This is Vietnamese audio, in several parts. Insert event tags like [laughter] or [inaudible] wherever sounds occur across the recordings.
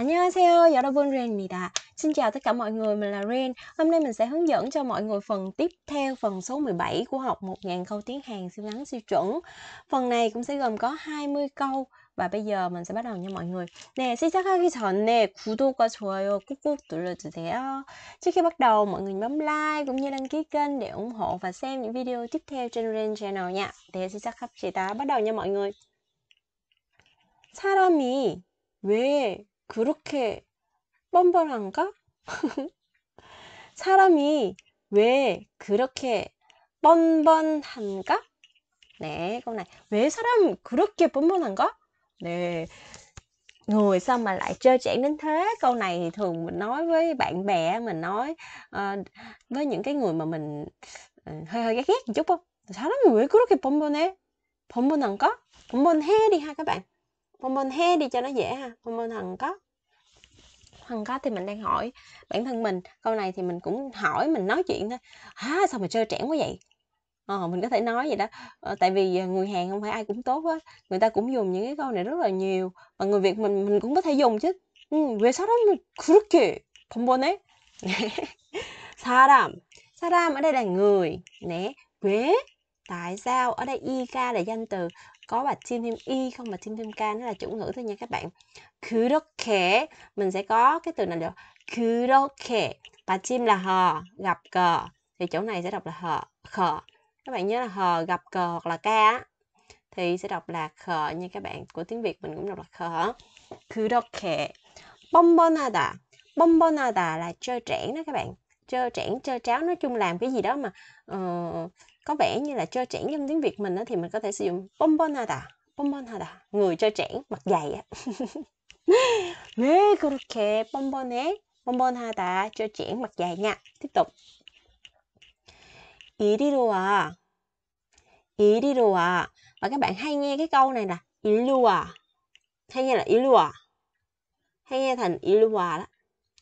안녕하세요, 여러분 Ren입니다. Xin chào tất cả mọi người, mình là Ren. Hôm nay mình sẽ hướng dẫn cho mọi người phần tiếp theo, phần số 17 của học 1000 câu tiếng Hàn siêu ngắn siêu chuẩn. Phần này cũng sẽ gồm có 20 câu và bây giờ mình sẽ bắt đầu nha mọi người. Nè, 시작하기 전에 구독과 좋아요 꾹꾹 눌러주세요. Trước khi bắt đầu, mọi người bấm like cũng như đăng ký kênh để ủng hộ và xem những video tiếp theo trên Ren Channel nha. Để 시작합시다. Bắt đầu nha mọi người. 사람이 왜 그렇게 뻔뻔한가? 사람이 왜 그렇게 뻔뻔한가? 네, câu này. 왜 사람 그렇게 뻔뻔한가? 네. Người sao mà lại trơ trẽn đến thế? Câu này thì thường mình nói với bạn bè, mình nói uh, với những cái người mà mình uh, hơi hơi ghét ghét một chút không? 사람이 왜 그렇게 뻔뻔해? 뻔뻔한가? 뻔뻔해 đi ha các bạn. 뻔뻔해 đi cho nó dễ ha. 뻔뻔한가? hơn có thì mình đang hỏi bản thân mình câu này thì mình cũng hỏi mình nói chuyện thôi hả à, sao mà chơi trẽn quá vậy ờ, mình có thể nói vậy đó ờ, tại vì ờ, người hàng không phải ai cũng tốt hết người ta cũng dùng những cái câu này rất là nhiều và người Việt mình mình cũng có thể dùng chứ ừ, về sau đó mình 왜 không 그렇게 번번해? 사람 사람 ở đây là người nè 왜 tại sao ở đây y ca là danh từ có và chim thêm y không mà chim thêm k nó là chủ ngữ thôi nha các bạn kuroke mình sẽ có cái từ này được kuroke và chim là hờ gặp cờ thì chỗ này sẽ đọc là hờ khờ các bạn nhớ là hờ gặp cờ hoặc là ca thì sẽ đọc là khờ như các bạn của tiếng việt mình cũng đọc là khờ kuroke bonbonada bonbonada là chơi trẻn đó các bạn Chơi trẽn chơi tráo nói chung làm cái gì đó mà uh, có vẻ như là chơi trẽn trong tiếng Việt mình thì mình có thể sử dụng 뻔뻔하다, 뻔뻔하다, người chơi trẽn, mặt dày á. 왜 그렇게 뻔뻔해? 뻔뻔하다, chơi trẽn, mặt dày nha. Tiếp tục. 이리로 와, 이리로 와. Và các bạn hay nghe cái câu này là 이리로 와, hay nghe là 이리로 와, hay nghe thành 이리로 와 đó.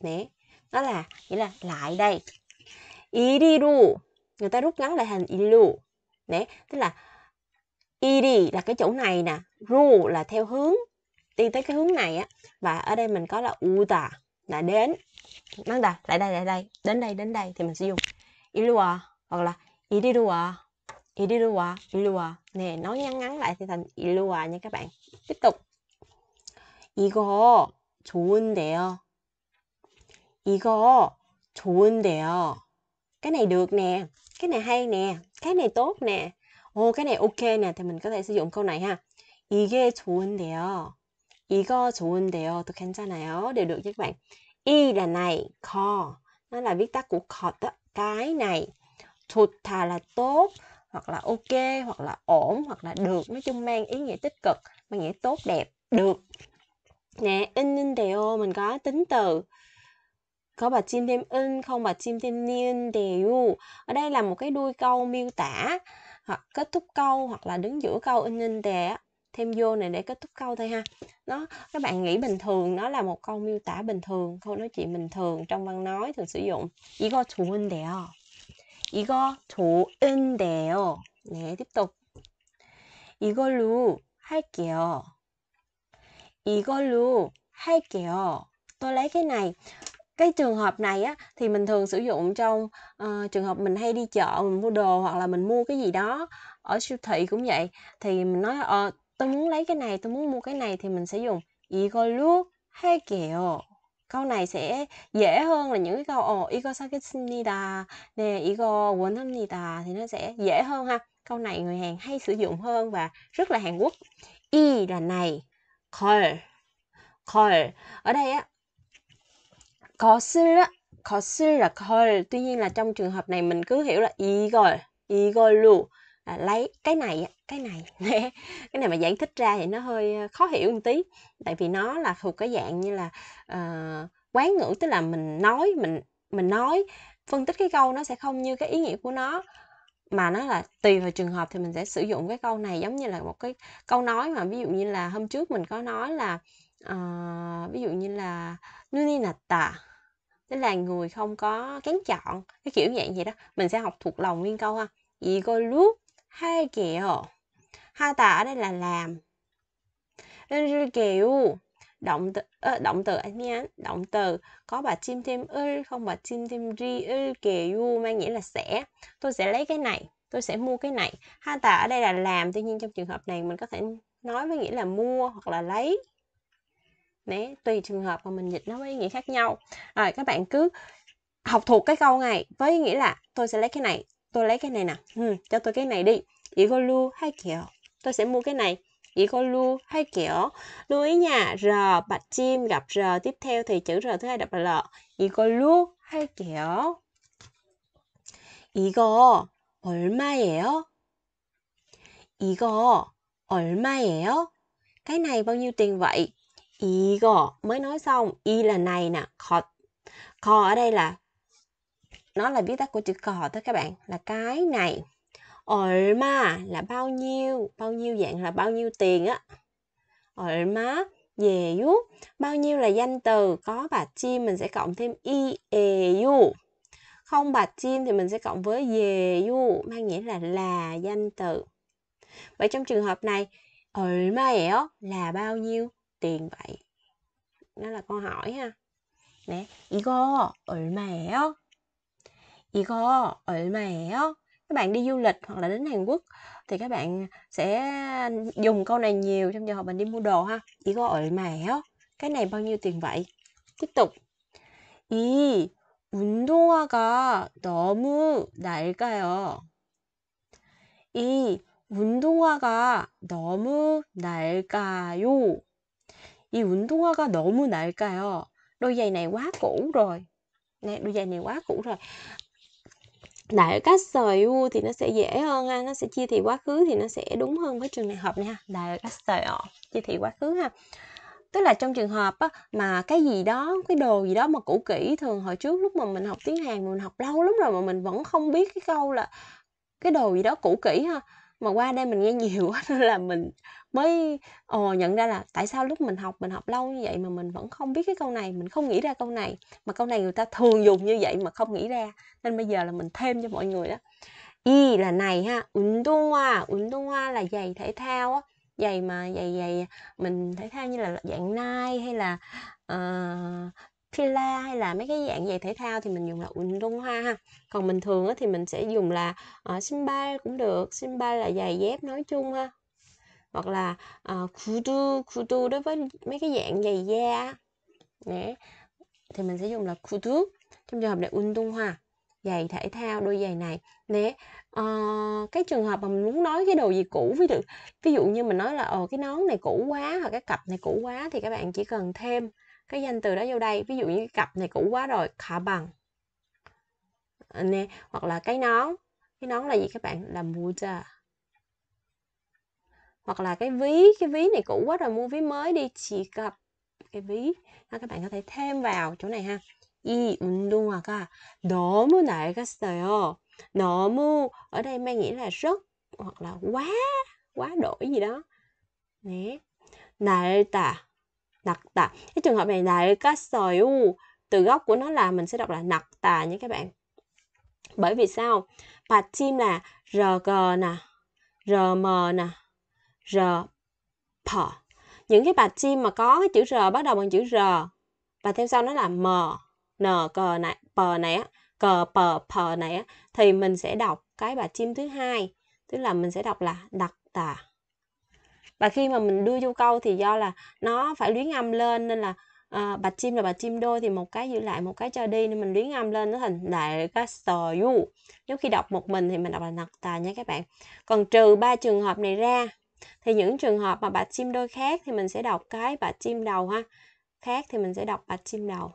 Nè, nó là nghĩa là lại đây. 이리로 người ta rút ngắn lại thành ilu nè. tức là ed là cái chỗ này nè ru là theo hướng đi tới cái hướng này á và ở đây mình có là uta là đến mang đà lại đây lại đây đến đây đến đây thì mình sẽ dùng ilua à, hoặc là idirua à. idirua à, ilua nè nó ngắn ngắn lại thì thành ilua nha các bạn tiếp tục 이거 좋은데요 이거 좋은데요 cái này được nè cái này hay nè cái này tốt nè ồ cái này ok nè thì mình có thể sử dụng câu này ha 이게 좋은데요 이거 좋은데요 또 괜찮아요 đều được các bạn y là này kho nó là viết tắt của kho đó cái này thà là tốt hoặc là ok hoặc là ổn hoặc là được nói chung mang ý nghĩa tích cực mang nghĩa tốt đẹp được nè in in mình có tính từ có bà chim thêm in không bà chim thêm niên đều ở đây là một cái đuôi câu miêu tả hoặc kết thúc câu hoặc là đứng giữa câu in in tè thêm vô này để kết thúc câu thôi ha nó các bạn nghĩ bình thường nó là một câu miêu tả bình thường câu nói chuyện bình thường trong văn nói thường sử dụng 이거 좋은데요 이거 좋은데요 네 tiếp tục 이걸로 할게요 이걸로 할게요 tôi lấy cái này cái trường hợp này á, thì mình thường sử dụng trong, ờ, trường hợp mình hay đi chợ mình mua đồ hoặc là mình mua cái gì đó ở siêu thị cũng vậy, thì mình nói, ờ, "Tôi muốn lấy cái này, tôi muốn mua cái này" thì mình sẽ dùng hay 할게요." Câu này sẽ dễ hơn là những cái câu "어, 이거 사겠습니다." nè, "이거 원합니다." thì nó sẽ dễ hơn ha. Câu này người Hàn hay sử dụng hơn và rất là Hàn Quốc. "이" là này, "걸", "걸" ở đây á có có sư sư là 걸 tuy nhiên là trong trường hợp này mình cứ hiểu là 이걸 이걸로 à, lấy cái này cái này [laughs] cái này mà giải thích ra thì nó hơi ờ, khó hiểu một tí tại vì nó là thuộc cái dạng như là uh, quán ngữ tức là mình nói mình mình nói phân tích cái câu nó sẽ không như cái ý nghĩa của nó mà nó là tùy vào trường hợp thì mình sẽ sử dụng cái câu này giống như là một cái câu nói mà ví dụ như là hôm trước mình có nói là uh, ví dụ như là nuni natta tức là người không có kén chọn cái kiểu dạng vậy đó mình sẽ học thuộc lòng nguyên câu ha gì lúc hai 이걸로 할게요 하다 ở đây là làm 을 kiểu động từ ờ, động từ anh nhé động từ có bà chim thêm ư không bà chim thêm ri ư kiểu mang nghĩa là sẽ tôi sẽ lấy cái này tôi sẽ mua cái này ha tà ở đây là làm tuy nhiên trong trường hợp này mình có thể nói với nghĩa là mua hoặc là lấy Đấy, tùy trường hợp mà mình dịch nó với ý nghĩa khác nhau. Rồi các bạn cứ học thuộc cái câu này với ý nghĩa là tôi sẽ lấy cái này, tôi lấy cái này nè. Ừ, cho tôi cái này đi. 이걸로 할게요. Tôi sẽ mua cái này. 이걸로 할게요. Lưu ý nha, R bạch chim gặp R tiếp theo thì chữ R thứ hai đọc là L. 이걸로 할게요. 이거 얼마예요? 이거 얼마예요? Cái này bao nhiêu tiền vậy? 이거 mới nói xong y là này nè kho kho ở đây là nó là viết tắt của chữ cò thôi các bạn là cái này 얼마 là bao nhiêu bao nhiêu dạng là bao nhiêu tiền á về 예요 bao nhiêu là danh từ có bạch chim mình sẽ cộng thêm y 예요 không bạch chim thì mình sẽ cộng với về 예요 mang nghĩa là là danh từ vậy trong trường hợp này 얼마예요 là bao nhiêu tiền vậy? Đó là câu hỏi ha. 네, 이거 얼마예요? 이거 얼마예요? Các bạn đi du lịch hoặc là đến Hàn Quốc thì các bạn sẽ dùng câu này nhiều trong giờ hợp mình đi mua đồ ha. 이거 얼마예요? Cái này bao nhiêu tiền vậy? Tiếp tục. 이 운동화가 너무 낡아요. 이 운동화가 너무 낡아요 vì có 이 운동화가 너무 낡아요. Đôi giày này quá cũ rồi. Nè, đôi giày này quá cũ rồi. Đại cách sời u thì nó sẽ dễ hơn ha, nó sẽ chia thị quá khứ thì nó sẽ đúng hơn với trường đại học nha. Đại cách sời ờ, chia thị quá khứ ha tức là trong trường hợp á, mà cái gì đó cái đồ gì đó mà cũ kỹ thường hồi trước lúc mà mình học tiếng hàn mình học lâu lắm rồi mà mình vẫn không biết cái câu là cái đồ gì đó cũ kỹ ha mà qua đây mình nghe nhiều [laughs] nên là mình mới ồ ờ, nhận ra là tại sao lúc mình học mình học lâu như vậy mà mình vẫn không biết cái câu này mình không nghĩ ra câu này mà câu này người ta thường dùng như vậy mà không nghĩ ra nên bây giờ là mình thêm cho mọi người đó y là này ha ứng tung hoa ứng tung hoa là giày thể thao á giày mà giày giày mình thể thao như là dạng nai hay là uh, Fila hay là mấy cái dạng giày thể thao thì mình dùng là Unrung Hoa ha còn bình thường thì mình sẽ dùng là uh, Simba cũng được Simba là giày dép nói chung ha hoặc là uh, Kudu Kudu đối với mấy cái dạng giày da nè thì mình sẽ dùng là Kudu trong trường hợp này Unrung Hoa giày thể thao đôi giày này nè uh, cái trường hợp mà mình muốn nói cái đồ gì cũ ví dụ ví dụ như mình nói là ờ cái nón này cũ quá hoặc cái cặp này cũ quá thì các bạn chỉ cần thêm cái danh từ đó vô đây ví dụ như cái cặp này cũ quá rồi khả bằng ờ, nè hoặc là cái nón cái nón là gì các bạn là muda hoặc là cái ví cái ví này cũ quá rồi mua ví mới đi chỉ cặp cái ví đó, các bạn có thể thêm vào chỗ này ha y 이 운동화가 너무 낡았어요. mua ở đây mang nghĩa là rất hoặc là quá quá đổi gì đó. Nè. 낡다 nặc tà cái trường hợp này là u từ gốc của nó là mình sẽ đọc là nặc tà nha các bạn bởi vì sao chim là rg nè rm nè r p những cái chim mà có cái chữ r bắt đầu bằng chữ r và theo sau nó là m n cờ này p này á cờ p p này á thì mình sẽ đọc cái bà chim thứ hai tức là mình sẽ đọc là đặc tà và khi mà mình đưa vô câu thì do là nó phải luyến âm lên nên là à, bạch chim là bạch chim đôi thì một cái giữ lại một cái cho đi nên mình luyến âm lên nó thành đại các sờ du nếu khi đọc một mình thì mình đọc là nặc tà nha các bạn còn trừ ba trường hợp này ra thì những trường hợp mà bạch chim đôi khác thì mình sẽ đọc cái bạch chim đầu ha khác thì mình sẽ đọc bạch chim đầu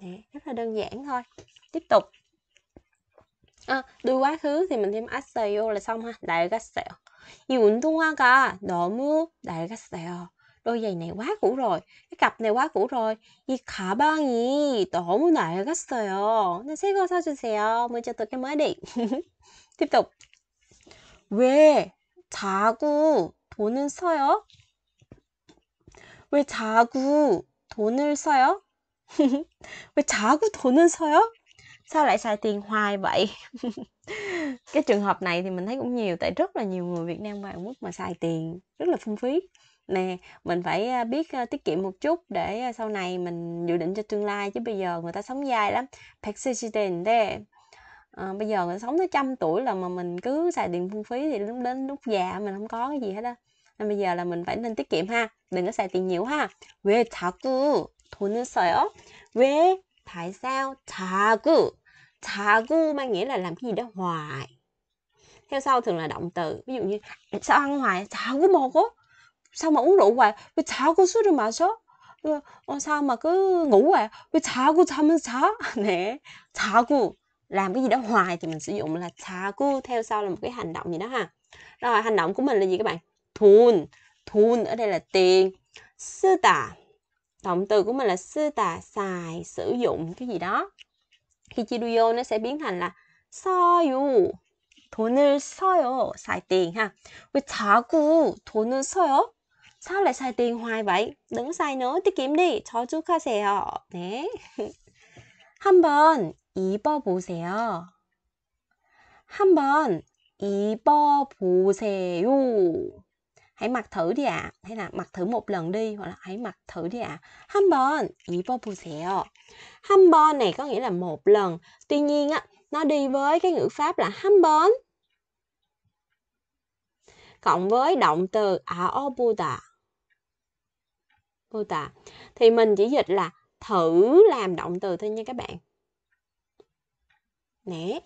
Đấy, rất là đơn giản thôi tiếp tục 아, do quá khứ thì mình thêm as어요 là xong ha. 낡았어요. 이 운동화가 너무 낡았어요. đôi giày này quá cũ rồi, cái cặp này quá cũ rồi. 이 가방이 너무 낡았어요. nên 새거 사주세요. mua cho tôi cái mới đi. Tiếp tục. 왜 자꾸 돈을 써요? 왜 자꾸 돈을 써요? 왜 자꾸 돈을 써요? sao lại xài tiền hoài vậy [laughs] cái trường hợp này thì mình thấy cũng nhiều tại rất là nhiều người Việt Nam vào mức mà xài tiền rất là phung phí nè mình phải à, biết à, tiết kiệm một chút để à, sau này mình dự định cho tương lai chứ bây giờ người ta sống dài lắm persistente à, ờ, bây giờ người ta sống tới trăm tuổi là mà mình cứ xài tiền phung phí thì lúc đến lúc già mình không có cái gì hết á nên bây giờ là mình phải nên tiết kiệm ha đừng có xài tiền nhiều ha về thật ư thua nữa Tại sao? chà gu. chà gu mang nghĩa là làm cái gì đó hoài. Theo sau thường là động từ. Ví dụ như sao ăn hoài? chà gu một á. Sao mà uống rượu hoài? Vì chà gu suốt rồi mà số. Ờ, ờ, sao mà cứ ngủ hoài? Vì chà gu thà mình thà. Nè. chà gu. Làm cái gì đó hoài thì mình sử dụng là chà gu. Theo sau là một cái hành động gì đó ha. Rồi hành động của mình là gì các bạn? Thun. Thun ở đây là tiền. Sư tả Động từ của mình là sư tà xài, sử dụng cái gì đó. k Hichiruyo nó sẽ biến thành là so 써요. 돈을 써요. xài tiền ha. Vì 자꾸 돈을 써요? Sao lại xài tiền hoài vậy? Đừng xài nữa, tiết kiệm đi. Cho chú khá Hàm xe ạ. Nè. 저축하세요. ạ. h 번 입어보세요. 한번 입어보세요. hãy mặc thử đi ạ. À. Hay là mặc thử một lần đi hoặc là hãy mặc thử đi ạ. 한번 입어 보세요. 한번 này có nghĩa là một lần. Tuy nhiên á, nó đi với cái ngữ pháp là 한번 cộng với động từ aobuda. À Buda. Thì mình chỉ dịch là thử làm động từ thôi nha các bạn. Nè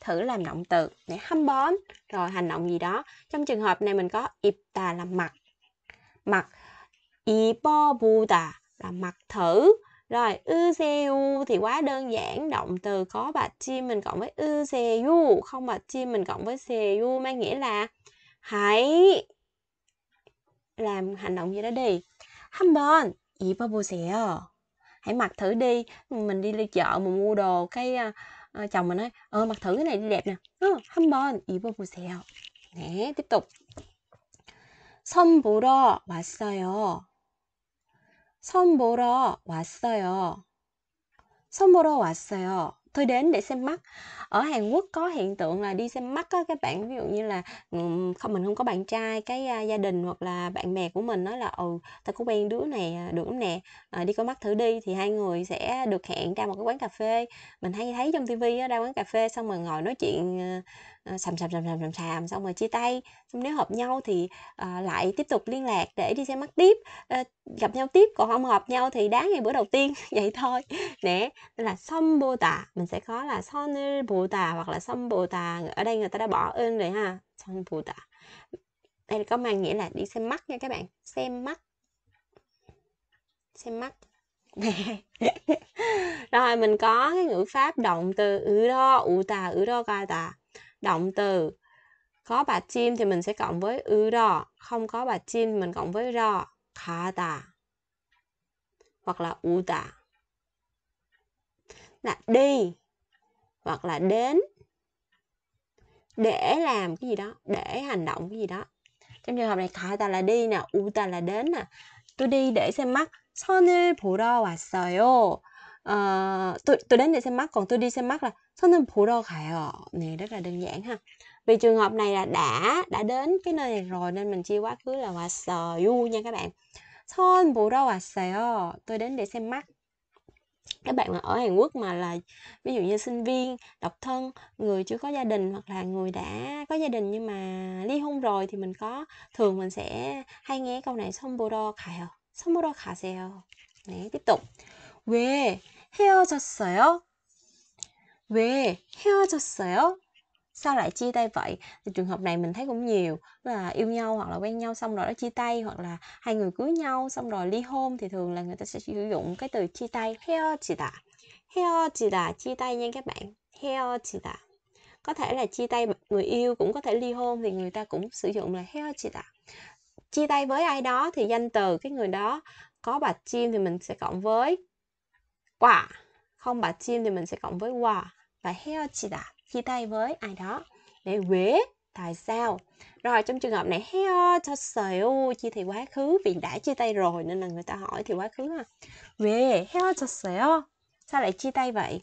thử làm động từ để hâm bón rồi hành động gì đó trong trường hợp này mình có ịp tà là mặc mặc ipo buda là mặc thử rồi ư se u thì quá đơn giản động từ có bạch chim mình cộng với ư se u không bạch chim mình cộng với se u mang nghĩa là hãy làm hành động gì đó đi hâm bón ipo bu se hãy mặc thử đi mình đi chợ mình mua đồ cái à, 어, chồng mình nói 어, mặc thử cái này đi đẹp nè 어, 한번 입어보세요 네 tiếp 선 보러 왔어요 선 보러 왔어요 선 보러 왔어요 tôi đến để xem mắt ở Hàn Quốc có hiện tượng là đi xem mắt á các bạn ví dụ như là không mình không có bạn trai cái uh, gia đình hoặc là bạn bè của mình nói là ừ tao có quen đứa này à, được lắm nè à, đi coi mắt thử đi thì hai người sẽ được hẹn ra một cái quán cà phê mình hay thấy trong tivi ra quán cà phê xong rồi ngồi nói chuyện uh, Ờ, sầm sầm sầm sầm sầm sầm xong rồi chia tay xong nếu hợp nhau thì uh, lại tiếp tục liên lạc để đi xem mắt tiếp uh, gặp nhau tiếp còn không hợp nhau thì đáng ngày bữa đầu tiên [laughs] vậy thôi nè là xong bồ tà mình sẽ có là son bồ tà hoặc là xong bồ tà ở đây người ta đã bỏ ơn rồi ha son bồ tà đây có mang nghĩa là đi xem mắt nha các bạn xem mắt xem mắt [laughs] rồi mình có cái ngữ pháp động từ ứ đo ụ tà ứ đo ca tà động từ có bà chim thì mình sẽ cộng với ư đo không có bà chim mình cộng với ro khá tà hoặc là u tà là đi hoặc là đến để làm cái gì đó để hành động cái gì đó trong trường hợp này khá tà là đi nè u tà là đến nè tôi đi để xem mắt 손을 보러 왔어요 어, ờ, tôi tôi đến để xem mắt còn tôi đi xem mắt là 저는 보러 가요 này rất là đơn giản ha vì trường hợp này là đã đã đến cái nơi này rồi nên mình chia quá khứ là 왔어요 nha các bạn son 선 보러 왔어요 tôi đến để xem mắt các bạn mà ở Hàn Quốc mà là ví dụ như sinh viên, độc thân, người chưa có gia đình hoặc là người đã có gia đình nhưng mà ly hôn rồi thì mình có thường mình sẽ hay nghe câu này son bồ đo khải không bồ đo khả xèo. Đấy, tiếp tục. 왜 헤어졌어요? 왜 헤어졌어요? sao lại chia tay vậy thì trường hợp này mình thấy cũng nhiều là yêu nhau hoặc là quen nhau xong rồi đã chia tay hoặc là hai người cưới nhau xong rồi ly hôn thì thường là người ta sẽ sử dụng cái từ chia tay heo chỉ đã heo chỉ đã chia tay nha các bạn heo chỉ đã có thể là chia tay người yêu cũng có thể ly hôn thì người ta cũng sử dụng là heo chỉ đã chia tay với ai đó thì danh từ cái người đó có bạch chim thì mình sẽ cộng với quả không bà chim thì mình sẽ cộng với quả và đã chia tay với ai đó để quế tại sao rồi trong trường hợp này cho 헤어졌어요 chia thì quá khứ vì đã chia tay rồi nên là người ta hỏi thì quá khứ ha cho 헤어졌어요 sao lại chia tay vậy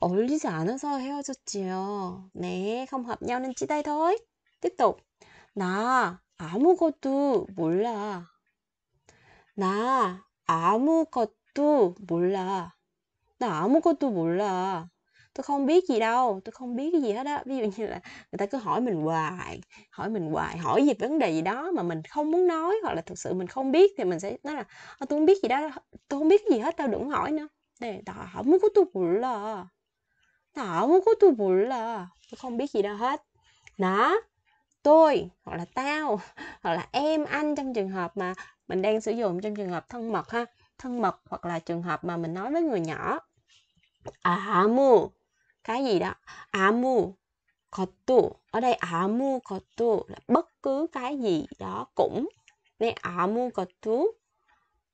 어울리지 않아서 헤어졌지요 네 không hợp nhau nên chia tay thôi tiếp tục 나 아무것도 몰라 나 아무것도 Tu 몰라. 나 아무것도 몰라. Tôi không biết gì đâu, tôi không biết cái gì hết á. Ví dụ như là người ta cứ hỏi mình hoài, hỏi mình hoài, hỏi về vấn đề gì đó mà mình không muốn nói hoặc là thực sự mình không biết thì mình sẽ nói là ờ, tôi không biết gì đó, tôi không biết cái gì hết, tao đừng hỏi nữa. Này, 나 아무것도 몰라. 나 아무것도 몰라. Tôi không biết gì đó hết. 나, tôi, hoặc là tao, hoặc là em, anh trong trường hợp mà mình đang sử dụng trong trường hợp thân mật ha thân mật hoặc là trường hợp mà mình nói với người nhỏ à mu cái gì đó à mu có tu ở đây à mu có tu là bất cứ cái gì đó cũng nên à mu có tu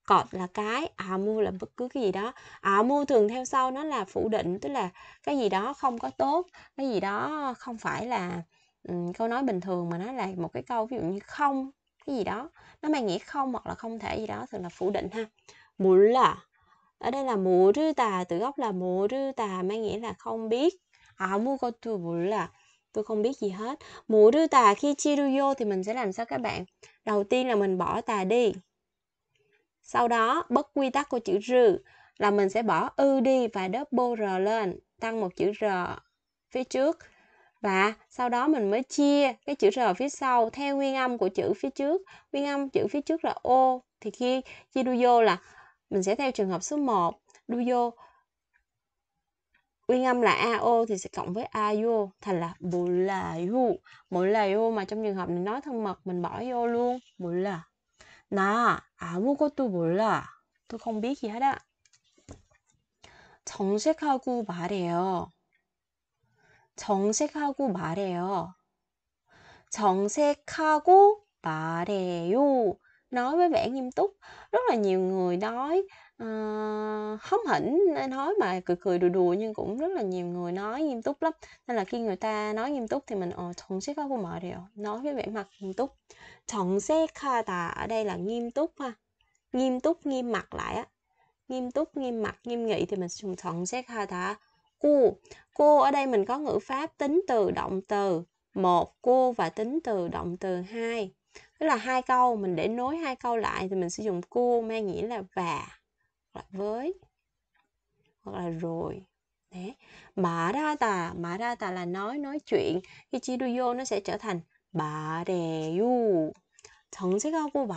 cọt là cái à mu là bất cứ cái gì đó à mu thường theo sau nó là phủ định tức là cái gì đó không có tốt cái gì đó không phải là um, câu nói bình thường mà nó là một cái câu ví dụ như không cái gì đó nó mang nghĩa không hoặc là không thể gì đó thường là phủ định ha là Ở đây là tà từ gốc là tà mang nghĩa là không biết. à 아무것도 몰라. Tôi không biết gì hết. tà khi vô thì mình sẽ làm sao các bạn? Đầu tiên là mình bỏ tà đi. Sau đó, bất quy tắc của chữ rư là mình sẽ bỏ ư đi và double r lên, tăng một chữ r phía trước. Và sau đó mình mới chia cái chữ r phía sau theo nguyên âm của chữ phía trước. Nguyên âm chữ phía trước là ô thì khi chia vô là mình sẽ theo trường hợp số 1, vô Nguyên âm là AO thì sẽ cộng với AYO thành là bù là yu. Mỗi là yu mà trong trường hợp này nói thân mật mình bỏ vô luôn. Bù là. nà 나 아무것도 몰라. tôi không biết gì hết á. 정색하고 말해요. 정색하고 말해요. 정색하고 말해요 nói với vẻ nghiêm túc rất là nhiều người nói uh, hóm hỉnh nói mà cười cười đùa đùa nhưng cũng rất là nhiều người nói nghiêm túc lắm nên là khi người ta nói nghiêm túc thì mình ồ thùng sẽ có của mọi điều nói với vẻ mặt nghiêm túc thùng sẽ kha tà ở đây là nghiêm túc ha nghiêm túc nghiêm mặt lại á nghiêm túc nghiêm mặt nghiêm nghị thì mình dùng thận sẽ kha tà cô cô ở đây mình có ngữ pháp tính từ động từ một cô và tính từ động từ hai tức là hai câu mình để nối hai câu lại thì mình sử dụng cua mang nghĩa là và hoặc là với hoặc là rồi Đấy. Bà ra tà, bà ra tà là nói, nói chuyện. Khi chi vô nó sẽ trở thành bà đề sẽ 정색하고 말해요. bà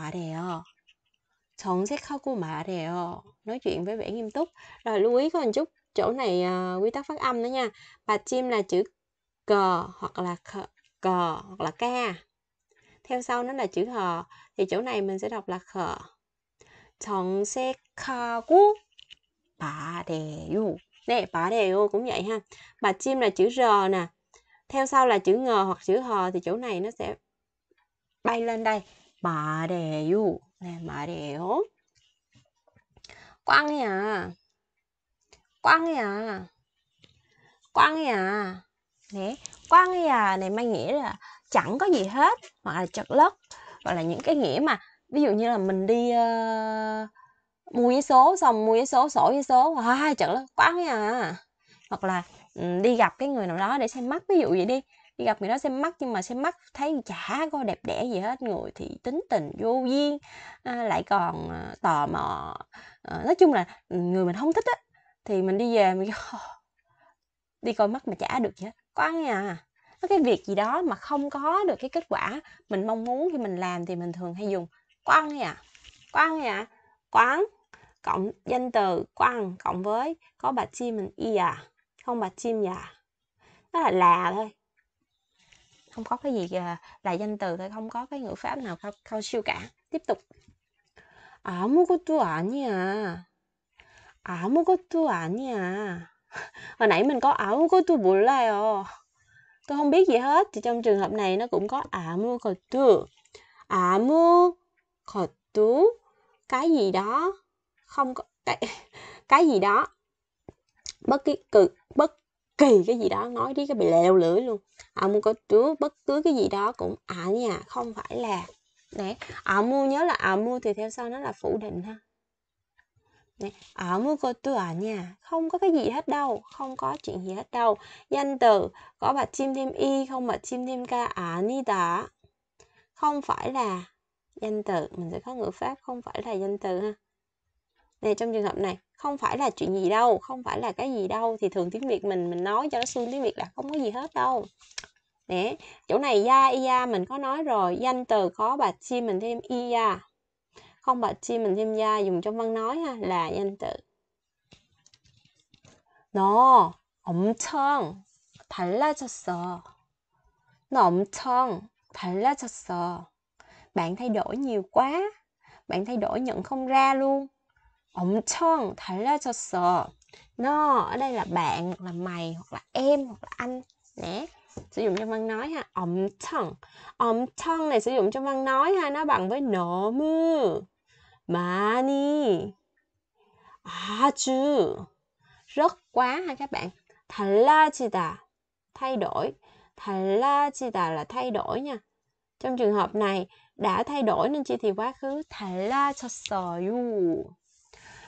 말해요. Ờ. Ờ. Nói chuyện với vẻ nghiêm túc. Rồi lưu ý có một chút chỗ này uh, quy tắc phát âm nữa nha. Bà chim là chữ g hoặc là k, hoặc là ca theo sau nó là chữ hờ thì chỗ này mình sẽ đọc là khờ xe kha 정색하고 말해요 nè bà đều cũng vậy ha bà chim là chữ r nè theo sau là chữ ngờ hoặc chữ hò thì chỗ này nó sẽ bay lên đây bà đều nè bà đều quăng à quăng à quăng à nè quăng à này mang nghĩa là chẳng có gì hết hoặc là chật lất hoặc là những cái nghĩa mà ví dụ như là mình đi uh, mua giấy số xong mua giấy số sổ giấy số hai à, chật lất quá ấy à. hoặc là um, đi gặp cái người nào đó để xem mắt ví dụ vậy đi đi gặp người đó xem mắt nhưng mà xem mắt thấy chả có đẹp đẽ gì hết người thì tính tình vô duyên à, lại còn à, tò mò à, nói chung là người mình không thích á thì mình đi về mình đi coi mắt mà chả được gì hết quá nghe à có cái việc gì đó mà không có được cái kết quả mình mong muốn khi mình làm thì mình thường hay dùng quăng nhỉ quăng nhỉ à? quăng cộng danh từ quăng cộng với có bà chim mình y à không bà chim dạ nó là là thôi không có cái gì ờ, là danh từ thôi không có cái ngữ pháp nào cao, cao siêu cả tiếp tục có 아무것도 아니야 아무것도 아니야 hồi nãy mình có 아무것도 몰라요 tôi không biết gì hết thì trong trường hợp này nó cũng có ả cột ả 것도 cột 것도 cái gì đó không có cái, [laughs] cái gì đó bất kỳ cực bất kỳ cái gì đó nói đi cái bị lèo lưỡi luôn ả cột 것도 bất cứ cái gì đó cũng ả à nhà không phải là đấy ả 아무 nhớ là ả 아무 thì theo sau nó là phủ định ha Đấy, 아무것도 아니야. Không có cái gì hết đâu. Không có chuyện gì hết đâu. Danh từ có bà chim thêm y không bà chim thêm ca 아니다. À, không phải là danh từ. Mình sẽ có ngữ pháp không phải là danh từ ha. Này trong trường hợp này không phải là chuyện gì đâu, không phải là cái gì đâu thì thường tiếng Việt mình mình nói cho nó suôn tiếng Việt là không có gì hết đâu. Nè, chỗ này ya ia mình có nói rồi, danh từ có bà chim mình thêm ia không bật chi mình thêm da dùng trong văn nói ha là danh từ 너 엄청 달라졌어. 너 cho 달라졌어. Bạn thay đổi nhiều quá. Bạn thay đổi nhận không ra luôn. cho 달라졌어. 너 ở đây là bạn hoặc là mày hoặc là em hoặc là anh nè sử dụng trong văn nói ha 엄청 엄청 này sử dụng trong văn nói ha nó bằng với mưa 많이 아주 rất quá ha các bạn 달라지다 thay đổi 달라지다 là thay đổi nha trong trường hợp này đã thay đổi nên chi thì quá khứ 달라졌어요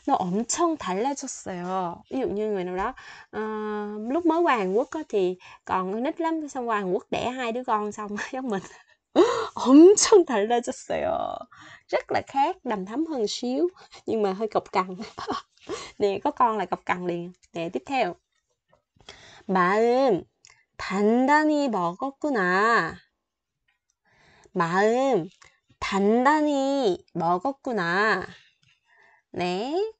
nó 엄청 달라졌어요 ví dụ như người nào đó uh, lúc mới qua Hàn Quốc thì còn nít lắm xong qua Hàn Quốc đẻ hai đứa con xong [laughs] giống mình 엄청 달라졌어요. Rất là khác, đầm thắm hơn xíu, nhưng mà hơi cọc cằn. [laughs] nè, có con là cọc cằn liền. Nè, tiếp theo. 마음 단단히 먹었구나. 마음 단단히 먹었구나. 네.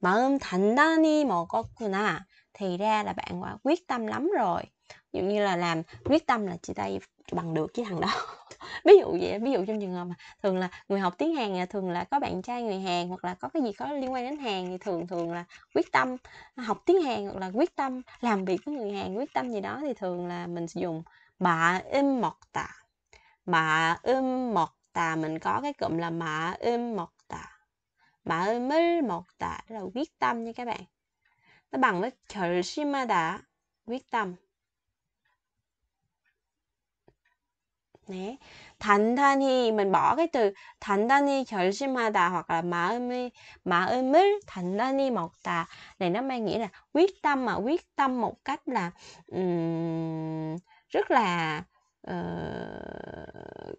마음 단단히 먹었구나. Thì ra là bạn quyết tâm lắm rồi. Dụ như là làm quyết tâm là chia tay bằng được với thằng đó. [laughs] ví dụ vậy ví dụ trong trường hợp mà thường là người học tiếng Hàn à, thường là có bạn trai người Hàn hoặc là có cái gì có liên quan đến Hàn thì thường thường là quyết tâm học tiếng Hàn hoặc là quyết tâm làm việc với người Hàn quyết tâm gì đó thì thường là mình sử dụng bà im mọt tà bà im mọt tà mình có cái cụm là mà im mọt tà bà im mọt tà là quyết tâm nha các bạn nó bằng với chờ shimada quyết tâm 네. 단단히 mình bỏ cái từ 단단히 결심하다 hoặc là 마음이 마음을 단단히 먹다 này nó mang nghĩa là quyết tâm mà quyết tâm một cách là um, rất là uh,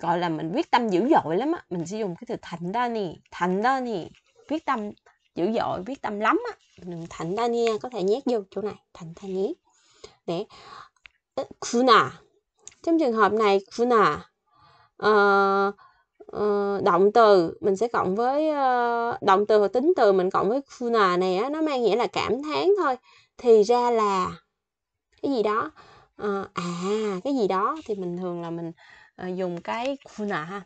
gọi là mình quyết tâm dữ dội lắm á mình sử dụng cái từ thành 단단히 단단히 quyết tâm dữ dội quyết tâm lắm á thành đa nia có thể nhét vô chỗ này thành đa nhí để 구나 trong trường hợp này phun à uh, uh, động từ mình sẽ cộng với uh, động từ hoặc tính từ mình cộng với phun à này á, nó mang nghĩa là cảm thán thôi thì ra là cái gì đó uh, à cái gì đó thì mình thường là mình uh, dùng cái phun à ha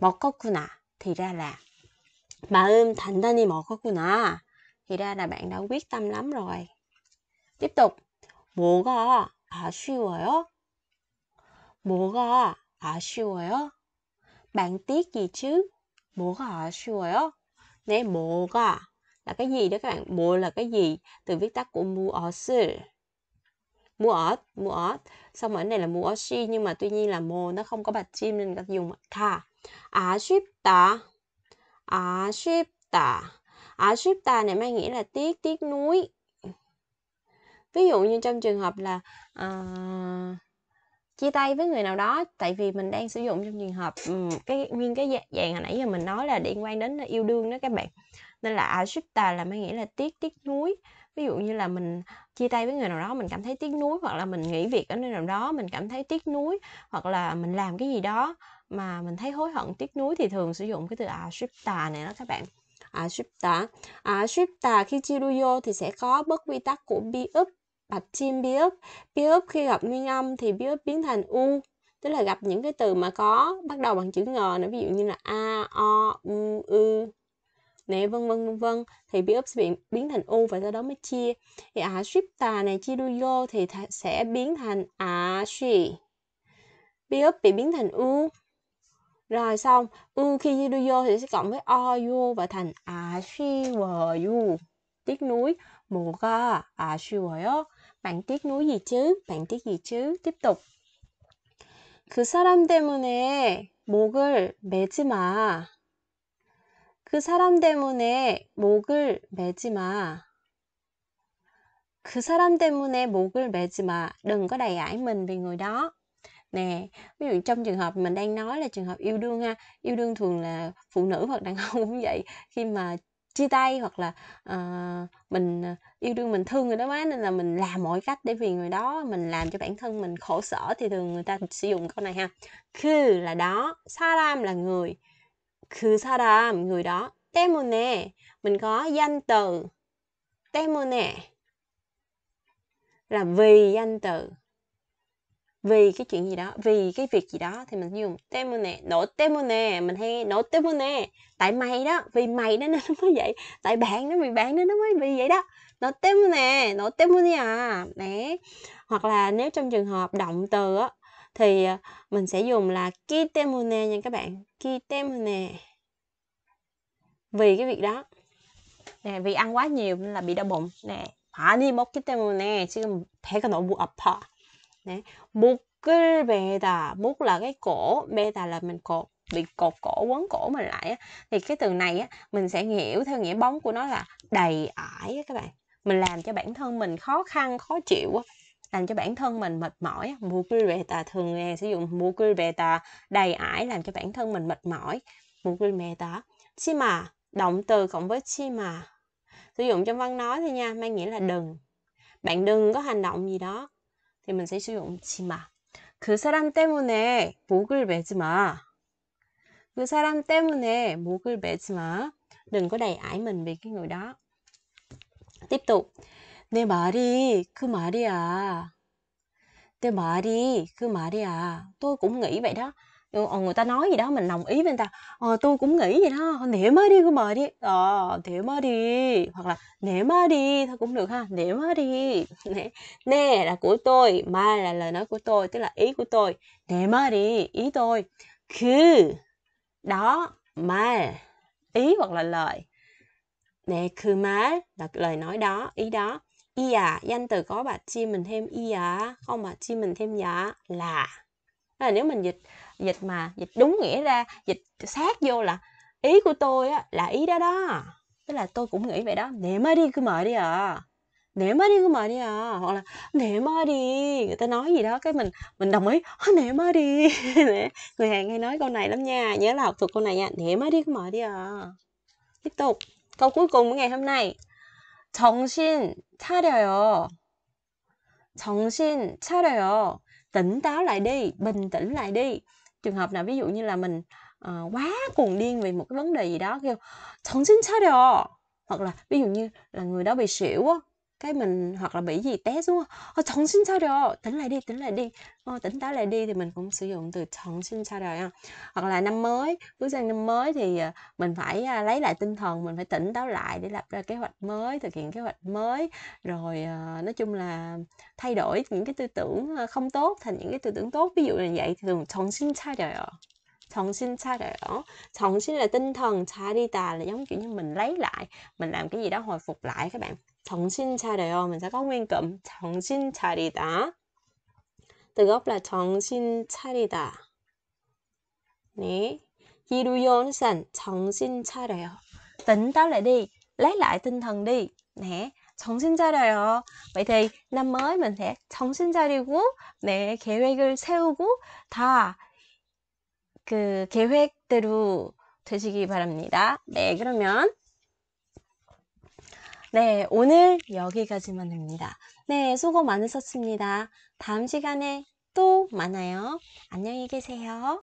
một có phun à thì ra là 마음 단단히 먹었구나. thì ra là bạn đã quyết tâm lắm rồi. Tiếp tục. 뭐가 아쉬워요? 뭐가 아쉬워요? bạn tiếc gì chứ? 뭐가 아쉬워요? 네, 뭐가 là cái gì đó các bạn. 뭐 là cái gì? Từ viết tắt của 무엇을. 무엇, 무엇. Xong ở này là ở si nhưng mà tuy nhiên là mô nó không có bạch chim nên ta dùng ta, tha. 아쉽다. 아쉽다. ta này mang nghĩa là tiếc, tiếc núi. Ví dụ như trong trường hợp là uh, chia tay với người nào đó tại vì mình đang sử dụng trong trường hợp um, cái nguyên cái dạng hồi nãy giờ mình nói là liên quan đến ờ, yêu đương đó các bạn nên là ashita là mang nghĩa là tiếc tiếc nuối ví dụ như là mình chia tay với người nào đó mình cảm thấy tiếc nuối hoặc là mình nghỉ việc ở nơi nào đó mình cảm thấy tiếc nuối hoặc là mình làm cái gì đó mà mình thấy hối hận tiếc nuối thì thường sử dụng cái từ ashita này đó các bạn ashita ashita khi chia vô thì sẽ có bất quy tắc của bi up bạch chim biếp biếp khi gặp nguyên âm thì biếp biến thành u tức là gặp những cái từ mà có bắt đầu bằng chữ ngờ nữa ví dụ như là a o u ư nè vân vân vân vân thì biếp sẽ bị biến thành u và sau đó mới chia thì à shipta này chia đuôi vô thì sẽ biến thành à shi biếp bị biến thành u rồi xong u khi chia đuôi vô thì sẽ cộng với o vô và thành à shi wo yu tiếc núi mù ga à shi wo bạn tiếc nuối gì chứ? bạn tiếc gì chứ? tiếp tục. 그 사람 때문에 목을 매지 마. 그 사람 때문에 목을 매지 마. 그 사람 때문에 목을 매지 마. Đừng có đầy ải mình vì người đó. Nè, ví dụ trong trường hợp mình đang nói là trường hợp yêu đương ha, yêu đương thường là phụ nữ hoặc đàn ông cũng vậy. Khi mà chia tay hoặc là uh, mình ờ, yêu đương mình thương người đó quá nên là mình làm mọi cách để vì người đó mình làm cho bản thân mình khổ sở thì thường người ta sử dụng câu này ha 그 là đó 사람 là người 그 사람 người đó 때문에 mình có danh từ 때문에 là vì danh từ vì cái chuyện gì đó vì cái việc gì đó thì mình dùng 때문에 너 때문에 mình hay 너 때문에 tại mày đó vì mày đó nên [laughs] nó mới vậy tại bạn đó vì bạn đó nó mới bị vậy đó 너 때문에 너 때문이야 đấy hoặc là nếu trong trường hợp động từ á thì ờ, mình sẽ dùng là ki 때문에 nha các bạn ki 때문에 vì cái việc đó nè vì ăn quá nhiều nên là bị đau bụng nè 아니 먹기 때문에 지금 배가 너무 아파 Đấy. 목을 베다, 목 là cái cổ, 베다 là mình cột, bị cột cổ, quấn cổ mình lại á. Thì cái từ này á, mình sẽ hiểu theo nghĩa bóng của nó là đầy ải á các bạn. Mình làm cho bản thân mình khó khăn, khó chịu á. Làm cho bản thân mình mệt mỏi. 목을 베다 thường nghe sử dụng 목을 베다 đầy ải làm cho bản thân mình mệt mỏi. 목을 베다. mà động từ cộng với mà Sử dụng trong văn nói thôi nha, mang nghĩa là đừng. Bạn đừng có hành động gì đó 们这是用지 마。 그 사람 때문에 목을 매지 마. 그 사람 때문에 목을 매지 마. Đừng có đầy ải mình vì cái người đó. Tiếp tục. 내 말이 그 말이야. 내 말이 그 말이야. Tôi cũng nghĩ vậy đó. Ờ, ờ, người ta nói gì đó mình đồng ý với người ta ờ, tôi cũng nghĩ vậy đó niệm mới đi cô mời đi ờ niệm mới đi hoặc là niệm mới đi thôi cũng được ha niệm mới đi [laughs] nè là của tôi mà là lời nói của tôi tức là ý của tôi niệm mới đi ý tôi cứ đó mà ý hoặc là lời nè cứ má là lời nói đó ý đó ý à, danh từ có bà chia mình thêm ý à, không bà chia mình thêm dạ là là nếu mình dịch dịch mà dịch đúng nghĩa ra dịch sát vô là ý của tôi á, là ý đó đó tức là tôi cũng nghĩ vậy đó nè mới đi cứ mời đi à nè mới đi cứ mời đi à hoặc là nè mới đi người ta nói gì đó cái mình mình đồng ý nè mới đi [laughs] người hàng hay nói câu này lắm nha nhớ là học thuộc câu này nha nè mới đi cứ mời đi à tiếp tục câu cuối cùng của ngày hôm nay 정신 차려요 정신 차려요 tỉnh táo lại đi bình tĩnh lại đi trường hợp nào ví dụ như là mình uh, quá cuồng điên vì một cái vấn đề gì đó kêu thần xin sao đồ hoặc là ví dụ như là người đó bị xỉu á cái mình hoặc là bị gì té xuống ờ, sao 차려 tỉnh lại đi tỉnh lại đi ờ, tỉnh táo lại đi thì mình cũng sử dụng từ sao 차려 hoặc là năm mới bước sang năm mới thì à, mình phải à, lấy lại tinh thần mình phải tỉnh táo lại để lập ra kế hoạch mới thực hiện kế hoạch mới rồi à, nói chung là thay đổi những cái tư tưởng không tốt thành những cái tư tưởng tốt ví dụ như vậy thì thường 정신 sao 정신 차려요. 정신 là tinh thần, 차리다 là giống kiểu như mình lấy lại, mình làm cái gì đó hồi phục lại các bạn. 정신 차려요. mình sẽ có nguyên cụm 정신 차리다. Từ gốc là 정신 차리다. 네. 기루연산 정신 차려요. Tỉnh táo lại đi, lấy lại tinh thần đi. 네. 정신 차려요. Vậy thì năm mới mình sẽ 정신 차리고 네, 계획을 세우고 다 그 계획대로 되시기 바랍니다. 네, 그러면 네, 오늘 여기까지만 합니다 네, 수고 많으셨습니다. 다음 시간에 또 만나요. 안녕히 계세요.